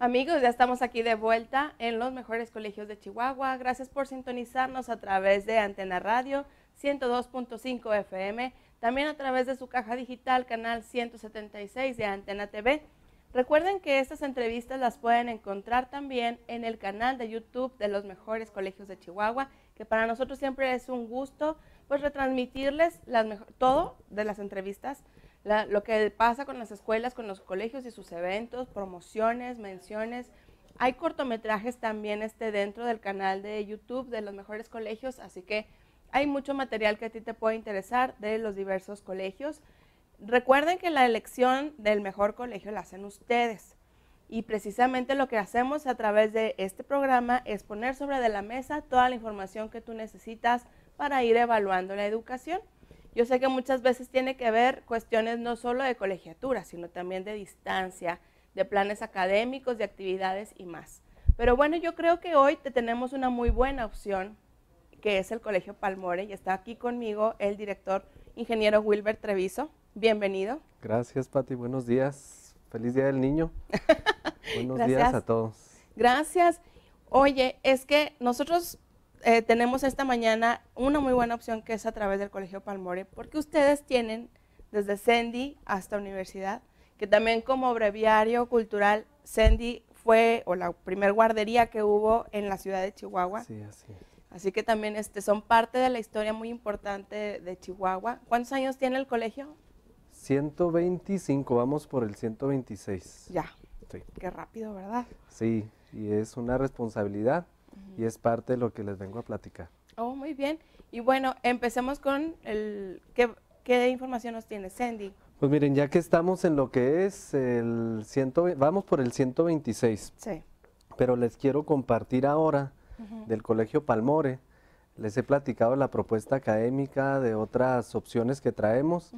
Amigos, ya estamos aquí de vuelta en los mejores colegios de Chihuahua. Gracias por sintonizarnos a través de Antena Radio 102.5 FM, también a través de su caja digital, canal 176 de Antena TV. Recuerden que estas entrevistas las pueden encontrar también en el canal de YouTube de los mejores colegios de Chihuahua, que para nosotros siempre es un gusto pues retransmitirles las todo de las entrevistas lo que pasa con las escuelas, con los colegios y sus eventos, promociones, menciones. Hay cortometrajes también este, dentro del canal de YouTube de los mejores colegios, así que hay mucho material que a ti te puede interesar de los diversos colegios. Recuerden que la elección del mejor colegio la hacen ustedes. Y precisamente lo que hacemos a través de este programa es poner sobre la mesa toda la información que tú necesitas para ir evaluando la educación. Yo sé que muchas veces tiene que ver cuestiones no solo de colegiatura, sino también de distancia, de planes académicos, de actividades y más. Pero bueno, yo creo que hoy te tenemos una muy buena opción, que es el Colegio Palmore, y está aquí conmigo el director ingeniero Wilbert Treviso. Bienvenido. Gracias, Pati. Buenos días. Feliz Día del Niño. Buenos días a todos. Gracias. Oye, es que nosotros eh, tenemos esta mañana una muy buena opción que es a través del Colegio Palmore, porque ustedes tienen desde CENDI hasta universidad, que también como breviario cultural, CENDI fue o la primer guardería que hubo en la ciudad de Chihuahua. Sí, así Así que también este, son parte de la historia muy importante de, Chihuahua. ¿Cuántos años tiene el colegio? 125, vamos por el 126. Ya. Qué rápido, ¿verdad? Sí, y es una responsabilidad y es parte de lo que les vengo a platicar. Oh, muy bien. Y bueno, empecemos con el qué, qué información nos tiene Sandy. Pues miren, ya que estamos en lo que es el vamos por el 126. Sí. Pero les quiero compartir ahora del Colegio Palmore. Les he platicado la propuesta académica de otras opciones que traemos.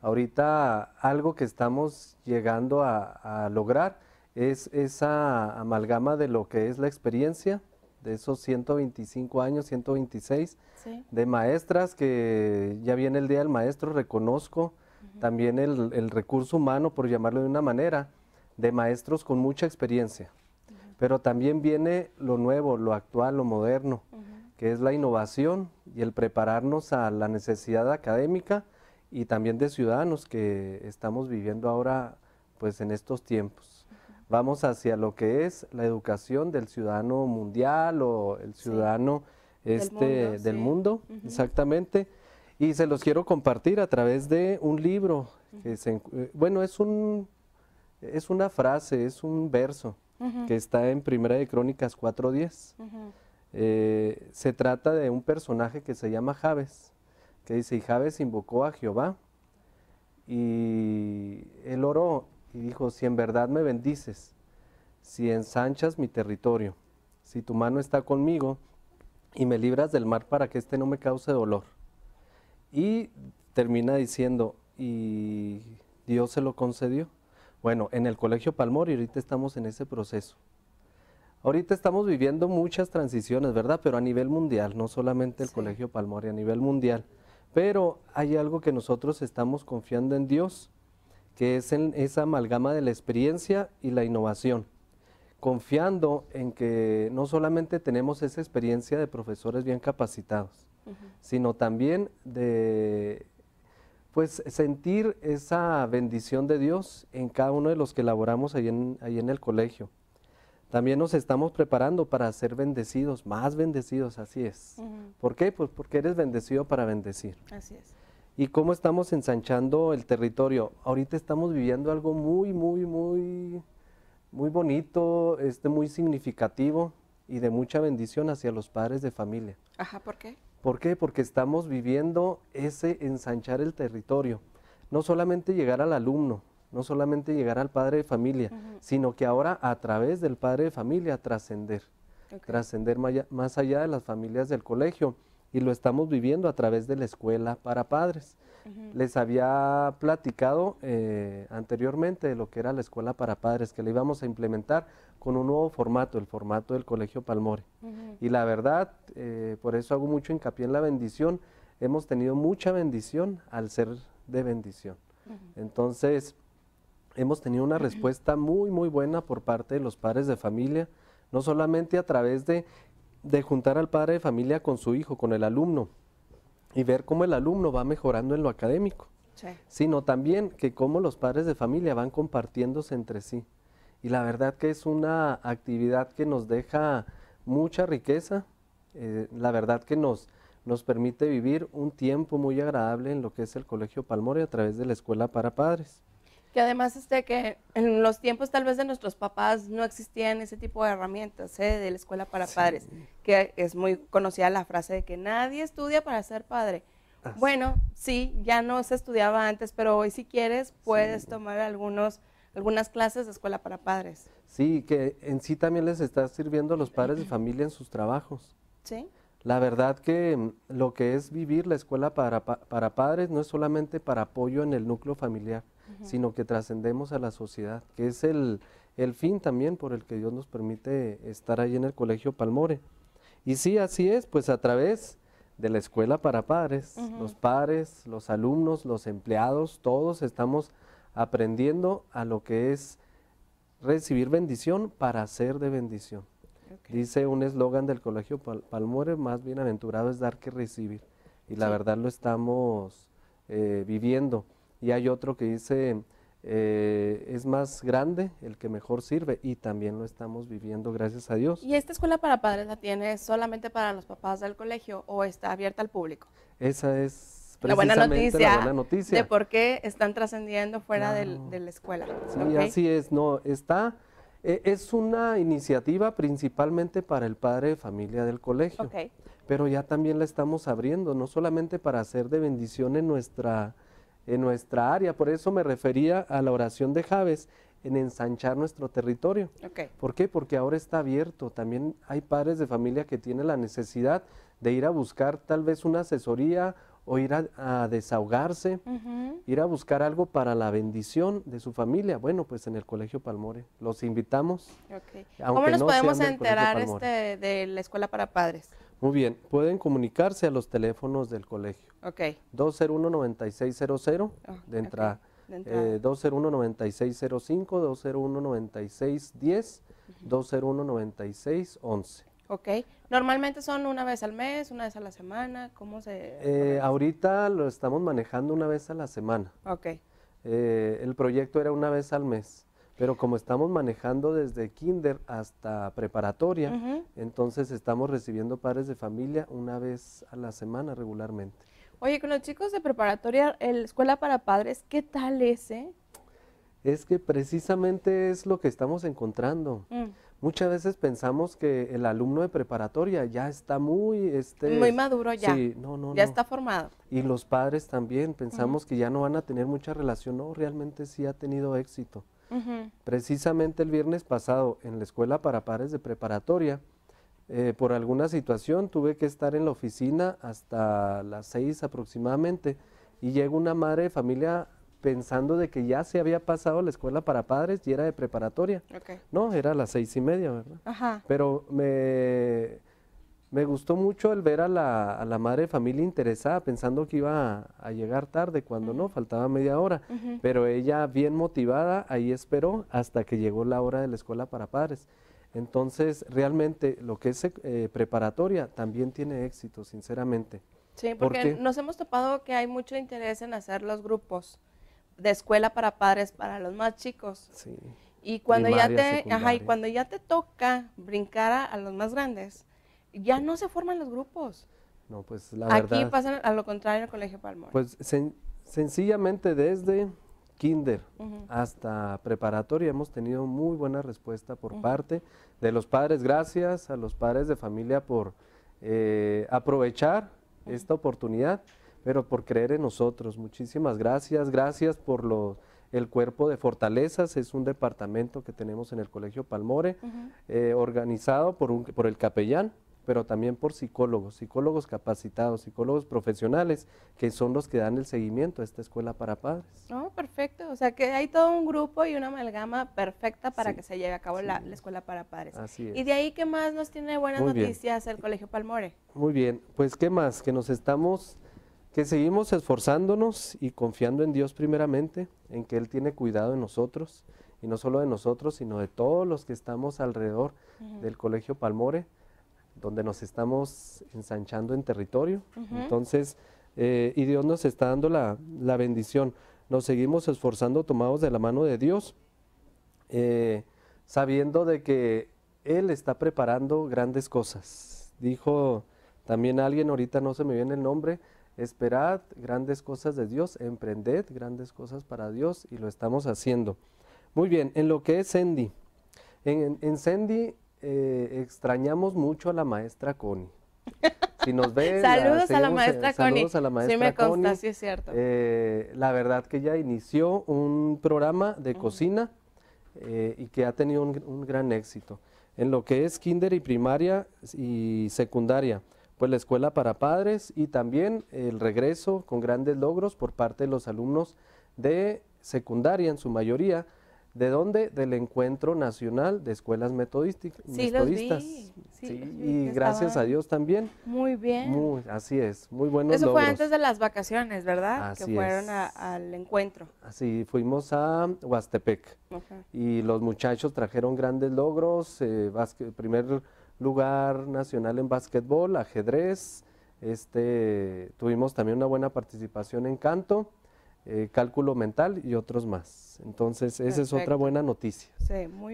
Ahorita algo que estamos llegando a, a, lograr es esa amalgama de lo que es la experiencia, de esos 125 años, 126 de maestras, que ya viene el Día del Maestro, reconozco también el, recurso humano, por llamarlo de una manera, de maestros con mucha experiencia. Pero también viene lo nuevo, lo actual, lo moderno, que es la innovación y el prepararnos a la necesidad académica y también de ciudadanos que estamos viviendo ahora pues en estos tiempos vamos hacia lo que es la educación del ciudadano mundial o el ciudadano este, del mundo, exactamente. Y se los quiero compartir a través de un libro, que eh, bueno, es, un, es una frase, es un verso que está en Primera de Crónicas 4.10. Eh, se trata de un personaje que se llama Javes, que dice, y Jabes invocó a Jehová y el oro y dijo, si en verdad me bendices, si ensanchas mi territorio, si tu mano está conmigo y me libras del mar para que este no me cause dolor. Y termina diciendo, y Dios se lo concedió. Bueno, en el Colegio Palmori ahorita estamos en ese proceso. Ahorita estamos viviendo muchas transiciones, ¿verdad? Pero a nivel mundial, no solamente el Colegio Palmori, a nivel mundial. Pero hay algo que nosotros estamos confiando en Dios que es en esa amalgama de la experiencia y la innovación, confiando en que no solamente tenemos esa experiencia de profesores bien capacitados, sino también de pues sentir esa bendición de Dios en cada uno de los que laboramos ahí en, en el colegio. También nos estamos preparando para ser bendecidos, más bendecidos, así es. ¿Por qué? Pues porque eres bendecido para bendecir. Así es y cómo estamos ensanchando el territorio. Ahorita estamos viviendo algo muy, muy, muy, muy bonito, este, muy significativo y de mucha bendición hacia los padres de familia. Ajá, ¿por qué? ¿Por Porque estamos viviendo ese ensanchar el territorio. No solamente llegar al alumno, no solamente llegar al padre de familia, sino que ahora a través del padre de familia trascender, trascender más allá de las familias del colegio y lo estamos viviendo a través de la escuela para padres. Les había platicado eh, anteriormente de lo que era la escuela para padres, que le íbamos a implementar con un nuevo formato, el formato del Colegio Palmore. Y la verdad, eh, por eso hago mucho hincapié en la bendición, hemos tenido mucha bendición al ser de bendición. Entonces, hemos tenido una respuesta muy, muy buena por parte de los padres de familia, no solamente a través de de juntar al padre de familia con su hijo, con el alumno, y ver cómo el alumno va mejorando en lo académico, sino también que cómo los padres de familia van compartiéndose entre sí. Y la verdad que es una actividad que nos deja mucha riqueza, eh, la verdad que nos, nos permite vivir un tiempo muy agradable en lo que es el Colegio Palmore a través de la Escuela para Padres que además este, que en los tiempos tal vez de nuestros papás no existían ese tipo de herramientas ¿eh? de la escuela para padres, que es muy conocida la frase de que nadie estudia para ser padre. bueno, sí, ya no se estudiaba antes, pero hoy si quieres puedes tomar algunos algunas clases de escuela para padres. Sí, que en sí también les está sirviendo a los padres de familia en sus trabajos. Sí. La verdad que mm, lo que es vivir la escuela para padres no es solamente para apoyo en el núcleo familiar, sino que trascendemos a la sociedad, que es el, fin también por el que Dios nos permite estar ahí en el Colegio Palmore. Y sí, así es, pues a través de la escuela para padres, los padres, los alumnos, los empleados, todos estamos aprendiendo a lo que es recibir bendición para ser de bendición. Dice un eslogan del Colegio Palmore, más bienaventurado es dar que recibir. Y la verdad lo estamos eh, viviendo y hay otro que dice, eh, es más grande el que mejor sirve y también lo estamos viviendo, gracias a Dios. ¿Y esta escuela para padres la tiene solamente para los papás del colegio o está abierta al público? Esa es precisamente la buena noticia, la noticia. de por qué están trascendiendo fuera de la escuela. Sí, así es, no, está... E, es una iniciativa principalmente para el padre de familia del colegio, pero ya también la estamos abriendo, no solamente para hacer de bendición en nuestra, en nuestra área. Por eso me refería a la oración de Javes en ensanchar nuestro territorio. ¿Por qué? Porque ahora está abierto. También hay padres de familia que tienen la necesidad de ir a buscar tal vez una asesoría o ir a, desahogarse, ir a buscar algo para la bendición de su familia. Bueno, pues en el Colegio Palmore. Los invitamos. ¿Cómo nos podemos enterar este, de la Escuela para Padres? Muy bien, pueden comunicarse a los teléfonos del colegio. Okay. 201-9600 ah, de entrada. Eh, 201-9605, 201-9610, 201-9611. Ok, normalmente son una vez al mes, una vez a la semana, ¿cómo se...? Eh, ahorita lo estamos manejando una vez a la semana. Ok. Eh, el proyecto era una vez al mes, pero como estamos manejando desde kinder hasta preparatoria, entonces estamos recibiendo padres de familia una vez a la semana regularmente. Oye, con los chicos de preparatoria, la escuela para padres, ¿qué tal ese? Es que precisamente es lo que estamos encontrando. Mm. Muchas veces pensamos que el alumno de preparatoria ya está muy... Este, muy maduro ya. Sí, no, no, Ya está formado. Y los padres también pensamos que ya no van a tener mucha relación. No, realmente sí ha tenido éxito. Precisamente el viernes pasado en la escuela para padres de preparatoria, eh, por alguna situación tuve que estar en la oficina hasta las seis aproximadamente y llegó una madre de familia pensando de que ya se había pasado la escuela para padres y era de preparatoria. No, era a las seis y media, Pero me, me gustó mucho el ver a la, madre de familia interesada, pensando que iba a, llegar tarde, cuando no, faltaba media hora. Pero ella, bien motivada, ahí esperó hasta que llegó la hora de la escuela para padres. Entonces, realmente lo que es eh, preparatoria también tiene éxito, sinceramente. Sí, porque nos hemos topado que hay mucho interés en hacer los grupos de escuela para padres, para los más chicos. Sí. Y cuando, ya te, y cuando ya te toca brincar a, los más grandes, ya no se forman los grupos. No, pues la verdad. Aquí pasa a lo contrario en el Colegio Palmón. Pues sencillamente desde kinder hasta preparatoria. Hemos tenido muy buena respuesta por parte de los padres. Gracias a los padres de familia por eh, aprovechar esta oportunidad, pero por creer en nosotros. Muchísimas gracias. Gracias por el cuerpo de fortalezas es un departamento que tenemos en el Colegio Palmore, eh, organizado por, un, por el capellán, pero también por psicólogos, psicólogos capacitados, psicólogos profesionales, que son los que dan el seguimiento a esta escuela para padres. No, oh, perfecto. O sea que hay todo un grupo y una amalgama perfecta para que se lleve a cabo la, escuela para padres. Así es. Y de ahí, ¿qué más nos tiene buenas noticias el Colegio Palmore? Muy bien, pues ¿qué más? Que nos estamos, que seguimos esforzándonos y confiando en Dios primeramente, en que Él tiene cuidado de nosotros, y no solo de nosotros, sino de todos los que estamos alrededor del Colegio Palmore donde nos estamos ensanchando en territorio. Entonces, eh, y Dios nos está dando la, bendición. Nos seguimos esforzando tomados de la mano de Dios, eh, sabiendo de que Él está preparando grandes cosas. Dijo también alguien, ahorita no se me viene el nombre, esperad grandes cosas de Dios, emprended grandes cosas para Dios y lo estamos haciendo. Muy bien, en lo que es Sandy. En, en eh, extrañamos mucho a la maestra Coni, Si nos saludos, a la eh, maestra Coni, la es eh, la verdad que ya inició un programa de cocina y que ha tenido un, gran éxito. En lo que es kinder y primaria y secundaria, pues la escuela para padres y también el regreso con grandes logros por parte de los alumnos de secundaria en su mayoría, ¿De dónde? Del Encuentro Nacional de Escuelas Metodísticas. Sí, metodistas. y gracias a Dios también. Muy bien. así es, muy buenos Eso fue antes de las vacaciones, ¿verdad? Así que fueron al encuentro. Así, fuimos a Huastepec. Y los muchachos trajeron grandes logros, eh, primer lugar nacional en básquetbol, ajedrez, este, tuvimos también una buena participación en canto. Eh, cálculo mental y otros más. Entonces, esa es otra buena noticia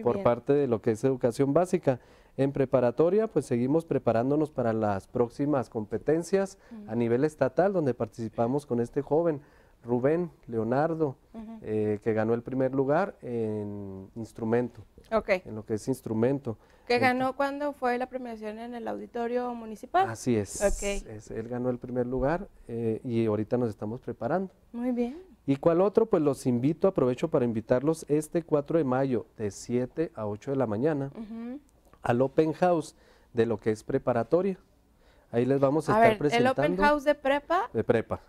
por parte de lo que es educación básica. En preparatoria, pues seguimos preparándonos para las próximas competencias a nivel estatal, donde participamos con este joven Rubén Leonardo, eh, que ganó el primer lugar en instrumento. En lo que es instrumento. ¿Que este ganó cuando fue la premiación en el auditorio municipal? Así es. Ok. él ganó el primer lugar eh, y ahorita nos estamos preparando. Muy bien. ¿Y cuál otro? Pues los invito, aprovecho para invitarlos este 4 de mayo de 7 a 8 de la mañana al Open House de lo que es preparatoria. Ahí les vamos a, a estar ver, ¿El Open House de prepa? De prepa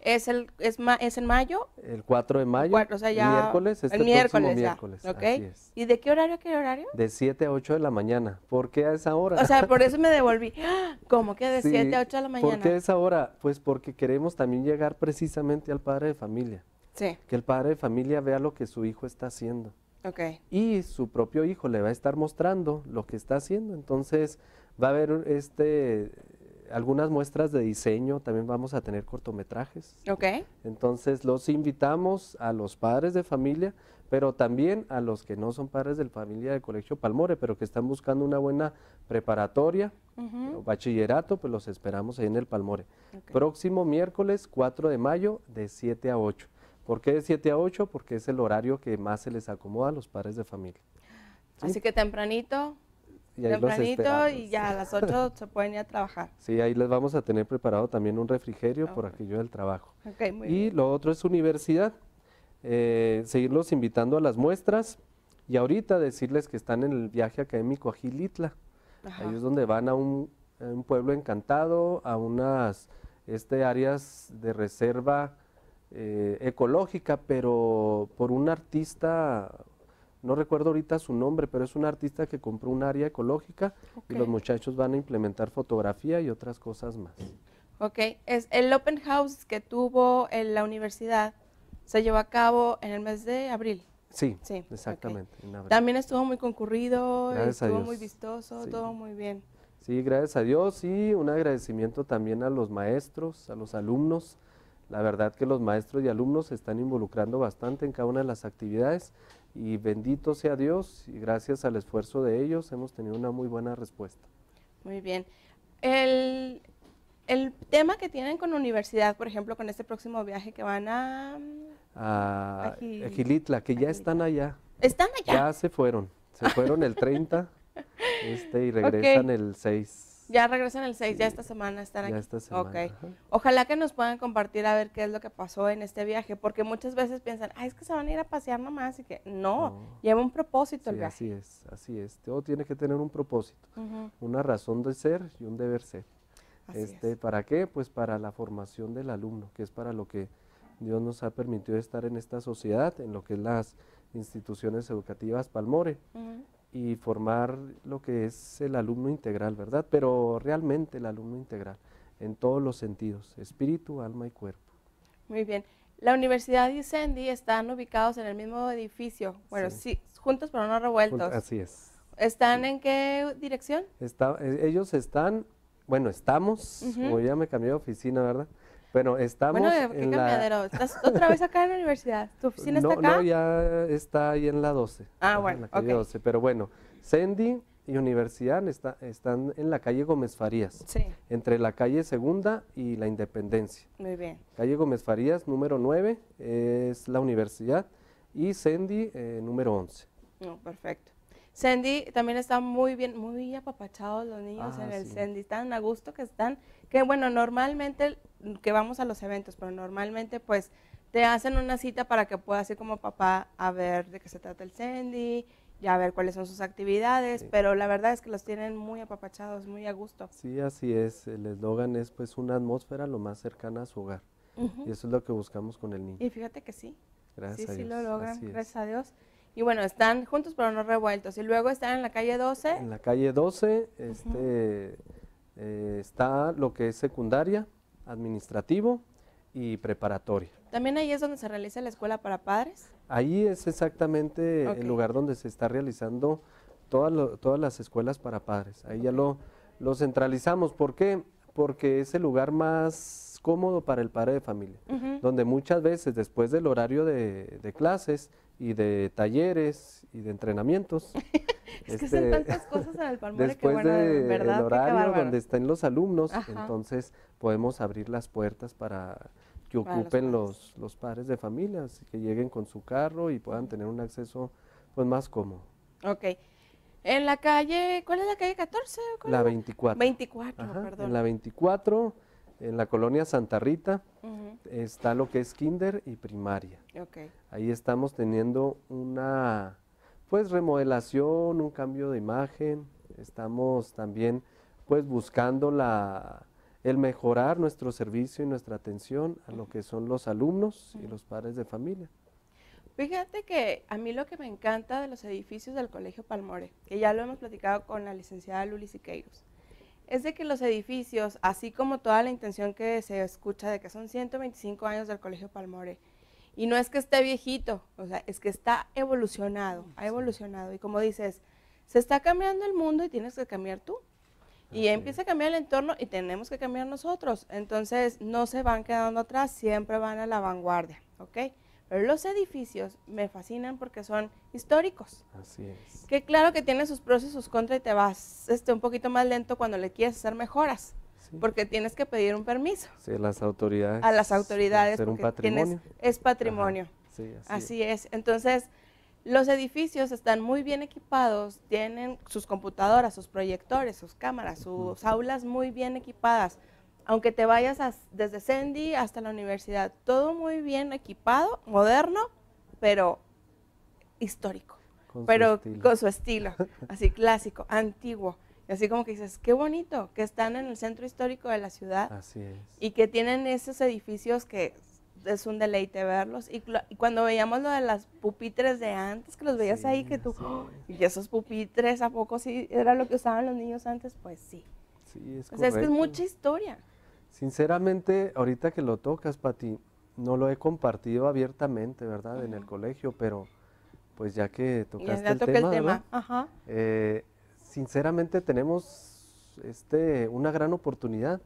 es el es, ma, es en mayo. El 4 de mayo. 4, miércoles, este el miércoles, miércoles. ¿Y de qué horario qué horario? De 7 a 8 de la mañana. ¿Por qué a esa hora? O sea, por eso me devolví. ¡Ah! ¿Cómo que de 7 a 8 de la mañana? ¿Por qué a esa hora? Pues porque queremos también llegar precisamente al padre de familia. Sí. Que el padre de familia vea lo que su hijo está haciendo. Okay. Y su propio hijo le va a estar mostrando lo que está haciendo. Entonces, va a haber este algunas muestras de diseño, también vamos a tener cortometrajes. Ok. Entonces los invitamos a los padres de familia, pero también a los que no son padres de familia del Colegio Palmore, pero que están buscando una buena preparatoria, o bachillerato, pues los esperamos ahí en el Palmore. Próximo miércoles 4 de mayo de 7 a 8. ¿Por qué de 7 a 8? Porque es el horario que más se les acomoda a los padres de familia. Así que tempranito, y y ya a las 8 se pueden ir a trabajar. Sí, ahí les vamos a tener preparado también un refrigerio por aquello del trabajo. y lo otro es universidad, eh, seguirlos invitando a las muestras y ahorita decirles que están en el viaje académico a Gilitla. Ahí es donde van a un, pueblo encantado, a unas este, áreas de reserva eh, ecológica, pero por un artista no recuerdo ahorita su nombre, pero es un artista que compró un área ecológica y los muchachos van a implementar fotografía y otras cosas más. Ok, es el Open House que tuvo en la universidad se llevó a cabo en el mes de abril. Sí, sí exactamente. También estuvo muy concurrido, estuvo muy vistoso, todo muy bien. Sí, gracias a Dios y un agradecimiento también a los maestros, a los alumnos. La verdad que los maestros y alumnos se están involucrando bastante en cada una de las actividades y bendito sea Dios y gracias al esfuerzo de ellos hemos tenido una muy buena respuesta. Muy bien. El, el tema que tienen con universidad, por ejemplo, con este próximo viaje que van a... A, Gilitla, que ya están allá. ¿Están allá? Ya se fueron. Se fueron el 30 este, y regresan el 6. Ya regresan el 6, ya esta semana están ya aquí. Esta Ojalá que nos puedan compartir a ver qué es lo que pasó en este viaje, porque muchas veces piensan, ay, es que se van a ir a pasear nomás y que no, lleva un propósito el viaje. Así es, así es. Todo tiene que tener un propósito, una razón de ser y un deber ser. este, ¿Para qué? Pues para la formación del alumno, que es para lo que Dios nos ha permitido estar en esta sociedad, en lo que es las instituciones educativas Palmore y formar lo que es el alumno integral, ¿verdad? Pero realmente el alumno integral, en todos los sentidos, espíritu, alma y cuerpo. Muy bien. La Universidad y CENDI están ubicados en el mismo edificio, bueno, sí, juntos pero no revueltos. así es. ¿Están en qué dirección? Eh, ellos están, bueno, estamos, como ya me cambié de oficina, ¿verdad? Bueno, estamos. Bueno, ¿qué cambiadero? ¿Estás otra vez acá en la universidad? ¿Tu oficina está acá? No, ya está ahí en la 12. Ah, bueno, en la calle 12. Pero bueno, Sandy y Universidad está, están en la calle Gómez Farías. Sí. Entre la calle Segunda y la Independencia. Muy bien. Calle Gómez Farías, número 9, es la universidad. Y Sandy, eh, número 11. No, perfecto. Sandy también está muy bien, muy apapachados los niños ah, en el sí. Sandy, están a gusto que están, que bueno, normalmente que vamos a los eventos, pero normalmente pues te hacen una cita para que puedas ir como papá a ver de qué se trata el Sandy, ya a ver cuáles son sus actividades, pero la verdad es que los tienen muy apapachados, muy a gusto. Sí, así es, el eslogan es pues una atmósfera lo más cercana a su hogar. Y eso es lo que buscamos con el niño. Y fíjate que sí. Gracias sí, a Dios. Sí, lo logran, gracias a Dios. Y bueno, están juntos pero no revueltos. Y luego están en la calle 12. En la calle 12 este, eh, está lo que es secundaria, administrativo y preparatoria. ¿También ahí es donde se realiza la escuela para padres? Ahí es exactamente el lugar donde se está realizando todas, todas las escuelas para padres. Ahí ya lo, centralizamos. ¿Por qué? Porque es el lugar más cómodo para el padre de familia, donde muchas veces después del horario de clases y de talleres y de entrenamientos. es que son este, tantas cosas en el después que bueno, de horario donde estén los alumnos, entonces podemos abrir las puertas para que ocupen los padres. Los, padres de familia, así que lleguen con su carro y puedan tener un acceso pues más cómodo. Ok. En la calle, ¿cuál es la calle 14? la 24. 24, perdón. En la 24 en la colonia Santa Rita está lo que es kinder y primaria. Ahí estamos teniendo una pues remodelación, un cambio de imagen, estamos también pues buscando la, el mejorar nuestro servicio y nuestra atención a lo que son los alumnos y los padres de familia. Fíjate que a mí lo que me encanta de los edificios del Colegio Palmore, que ya lo hemos platicado con la licenciada Luli Siqueiros, es de que los edificios, así como toda la intención que se escucha de que son 125 años del Colegio Palmore, y no es que esté viejito, o sea, es que está evolucionado, ha evolucionado. Y como dices, se está cambiando el mundo y tienes que cambiar tú. Y empieza a cambiar el entorno y tenemos que cambiar nosotros. Entonces, no se van quedando atrás, siempre van a la vanguardia, ¿ok? Los edificios me fascinan porque son históricos. Así es. Que claro que tiene sus pros y sus contras y te vas este, un poquito más lento cuando le quieres hacer mejoras. Porque tienes que pedir un permiso. Sí, las autoridades. A las autoridades. un patrimonio. es patrimonio. Sí, así, es. Entonces, los edificios están muy bien equipados, tienen sus computadoras, sus proyectores, sus cámaras, sus aulas muy bien equipadas aunque te vayas desde Sendy hasta la universidad, todo muy bien equipado, moderno, pero histórico, pero con su estilo, así clásico, antiguo. Y así como que dices, qué bonito, que están en el centro histórico de la ciudad. Así es. Y que tienen esos edificios que es un deleite verlos. Y, cuando veíamos lo de las pupitres de antes, que los veías ahí, que tú, oh, y esos pupitres, ¿a poco sí era lo que usaban los niños antes? Pues sí. Sí, es o sea, es que es mucha historia. Sinceramente, ahorita que lo tocas, Pati, no lo he compartido abiertamente, ¿verdad? En el colegio, pero pues ya que tocaste el tema, el Ajá. Eh, sinceramente tenemos este, una gran oportunidad.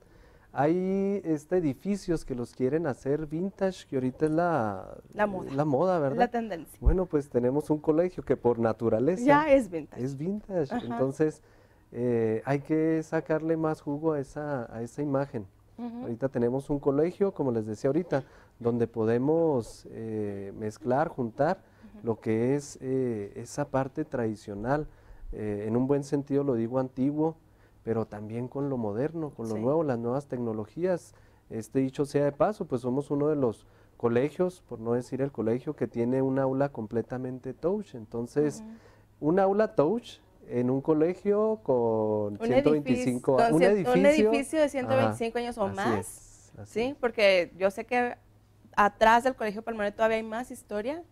Hay este, edificios que los quieren hacer vintage, que ahorita es la, la, moda. la moda, ¿verdad? La tendencia. Bueno, pues tenemos un colegio que por naturaleza... Ya es vintage. Es vintage, entonces eh, hay que sacarle más jugo a esa, a esa imagen. Ahorita tenemos un colegio, como les decía ahorita, donde podemos eh, mezclar, juntar lo que es eh, esa parte tradicional, eh, en un buen sentido lo digo antiguo, pero también con lo moderno, con lo nuevo, las nuevas tecnologías. Este dicho sea de paso, pues somos uno de los colegios, por no decir el colegio, que tiene un aula completamente touch. Entonces, un aula touch en un colegio con un 125 edificio, ¿un, edificio? de 125 años o más. ¿Sí? Porque yo sé que atrás del Colegio Palmareto todavía hay más historia,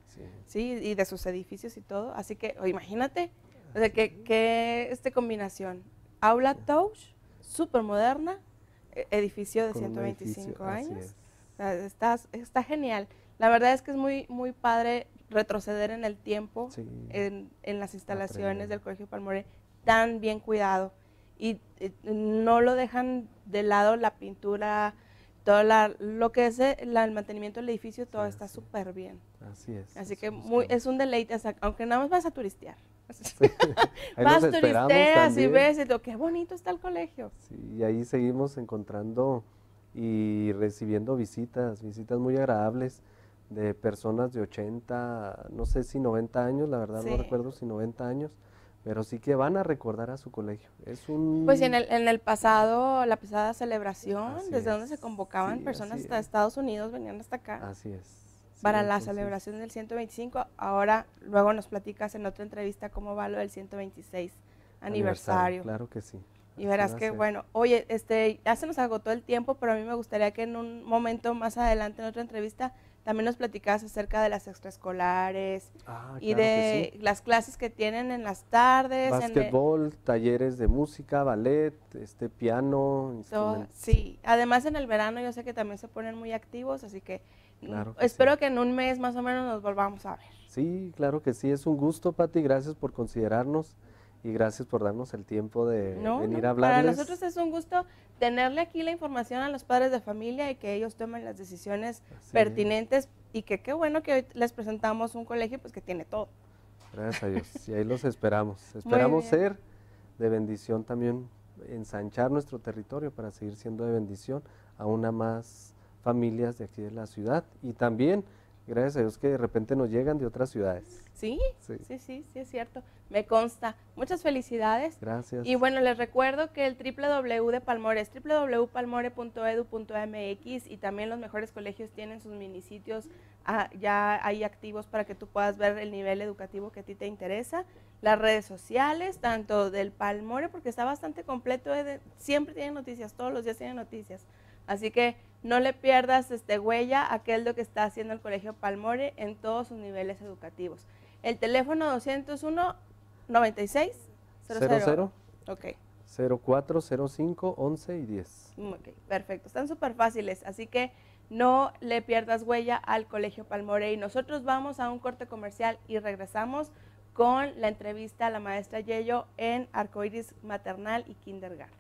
sí. Y de sus edificios y todo. Así que, imagínate, o que, este combinación. Aula Touch, súper moderna, e-, edificio de 125 años está, genial. La verdad es que es muy, muy padre retroceder en el tiempo en, en, las instalaciones del Colegio Palmore tan bien cuidado y no lo dejan de lado la pintura, todo lo que es el, mantenimiento del edificio, todo está súper bien. Así es. Así que muy, es un deleite, aunque nada más vas a turistear. vas, turistear, y ves qué bonito está el colegio. y ahí seguimos encontrando y recibiendo visitas, visitas muy agradables de personas de 80, no sé si 90 años, la verdad no recuerdo si 90 años, pero sí que van a recordar a su colegio. Es un... Pues en el, en el pasado, la pesada celebración, desde donde se convocaban personas hasta Estados Unidos, venían hasta acá. Así es. para la celebración del 125, ahora luego nos platicas en otra entrevista cómo va lo del 126 aniversario claro que sí. Y verás que, bueno, oye, este, ya se nos agotó el tiempo, pero a mí me gustaría que en un momento más adelante, en otra entrevista, también nos platicas acerca de las extraescolares ah, y de las clases que tienen en las tardes. Básquetbol, talleres de música, ballet, este piano. sí, además en el verano yo sé que también se ponen muy activos, así que, espero que en un mes más o menos nos volvamos a ver. Sí, claro que sí, es un gusto, Pati, gracias por considerarnos y gracias por darnos el tiempo de venir a hablar. Para nosotros es un gusto tenerle aquí la información a los padres de familia y que ellos tomen las decisiones pertinentes y que qué bueno que hoy les presentamos un colegio pues que tiene todo. Gracias a Dios. y ahí los esperamos. Esperamos ser de bendición también, ensanchar nuestro territorio para seguir siendo de bendición a una más familias de aquí de la ciudad y también gracias a Dios que de repente nos llegan de otras ciudades. Sí, sí, sí, sí, es cierto. Me consta. Muchas felicidades. Gracias. Y bueno, les recuerdo que el www de Palmore es www.palmore.edu.mx y también los mejores colegios tienen sus minisitios ah, ya ahí activos para que tú puedas ver el nivel educativo que a ti te interesa. Las redes sociales, tanto del Palmore, porque está bastante completo, siempre tienen noticias, todos los días tienen noticias. Así que no le pierdas este, huella a lo que está haciendo el Colegio Palmore en todos sus niveles educativos. El teléfono 201 96 00. Ok. 04, 05, 11 y 10. Ok, perfecto. Están súper fáciles, así que no le pierdas huella al Colegio Palmore. Y nosotros vamos a un corte comercial y regresamos con la entrevista a la maestra Yello en Arcoiris Maternal y Kindergarten.